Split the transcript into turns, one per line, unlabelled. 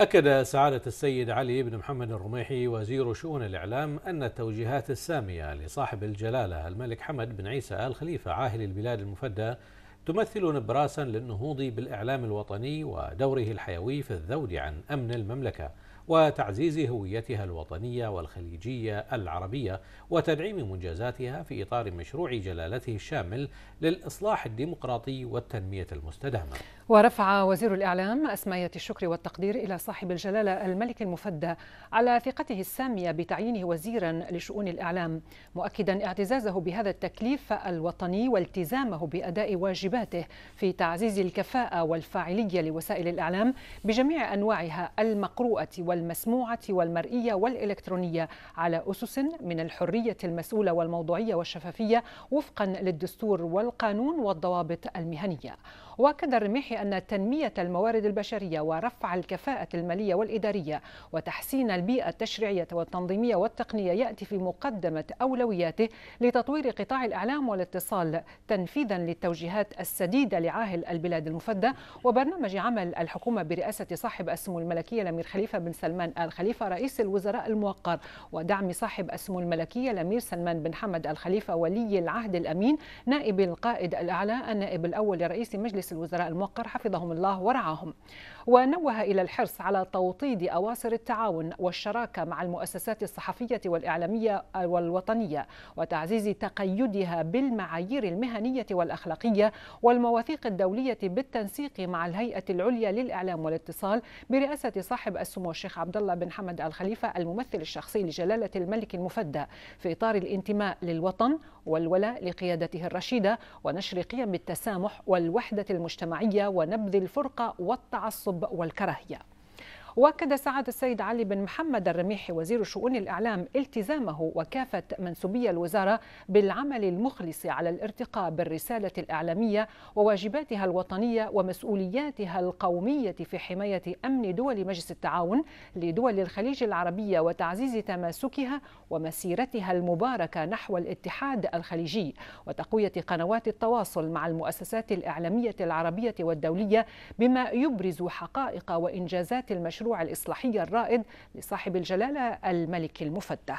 أكد سعادة السيد علي بن محمد الرميحي وزير شؤون الإعلام أن التوجيهات السامية لصاحب الجلالة الملك حمد بن عيسى آل خليفة عاهل البلاد المفدى تمثل نبراسا للنهوض بالإعلام الوطني ودوره الحيوي في الذود عن أمن المملكة وتعزيز هويتها الوطنية والخليجية العربية وتدعيم منجزاتها في إطار مشروع جلالته الشامل للإصلاح الديمقراطي والتنمية المستدامة
ورفع وزير الإعلام أسماية الشكر والتقدير إلى صاحب الجلالة الملك المفدى على ثقته السامية بتعيينه وزيرا لشؤون الإعلام مؤكدا اعتزازه بهذا التكليف الوطني والتزامه بأداء واجباته في تعزيز الكفاءة والفاعلية لوسائل الإعلام بجميع أنواعها المقروءة وال والمسموعة والمرئية والإلكترونية على أسس من الحرية المسؤولة والموضوعية والشفافية وفقا للدستور والقانون والضوابط المهنية واكد الرميحي أن تنمية الموارد البشرية ورفع الكفاءة المالية والإدارية وتحسين البيئة التشريعية والتنظيمية والتقنية يأتي في مقدمة أولوياته لتطوير قطاع الإعلام والاتصال تنفيذا للتوجيهات السديدة لعاهل البلاد المفدى وبرنامج عمل الحكومة برئاسة صاحب السمو الملكية الأمير خليفة بن سلمان سلمان آل خليفة رئيس الوزراء الموقر ودعم صاحب السمو الملكية الأمير سلمان بن حمد آل خليفة ولي العهد الأمين نائب القائد الأعلى النائب الأول لرئيس مجلس الوزراء الموقر حفظهم الله ورعاهم ونوه إلى الحرص على توطيد أواصر التعاون والشراكة مع المؤسسات الصحفية والإعلامية والوطنية وتعزيز تقيدها بالمعايير المهنية والأخلاقية والمواثيق الدولية بالتنسيق مع الهيئة العليا للإعلام والاتصال برئاسة صاحب السمو الشيخ الشيخ عبد الله بن حمد الخليفة الممثل الشخصي لجلالة الملك المفدى في إطار الانتماء للوطن والولاء لقيادته الرشيدة ونشر قيم التسامح والوحدة المجتمعية ونبذ الفرقة والتعصب والكراهية واكد سعد السيد علي بن محمد الرميحي وزير شؤون الاعلام التزامه وكافه منسوبي الوزاره بالعمل المخلص على الارتقاء بالرساله الاعلاميه وواجباتها الوطنيه ومسؤولياتها القوميه في حمايه امن دول مجلس التعاون لدول الخليج العربيه وتعزيز تماسكها ومسيرتها المباركه نحو الاتحاد الخليجي وتقويه قنوات التواصل مع المؤسسات الاعلاميه العربيه والدوليه بما يبرز حقائق وانجازات المشروع المشروع الإصلاحي الرائد لصاحب الجلالة الملك المفدى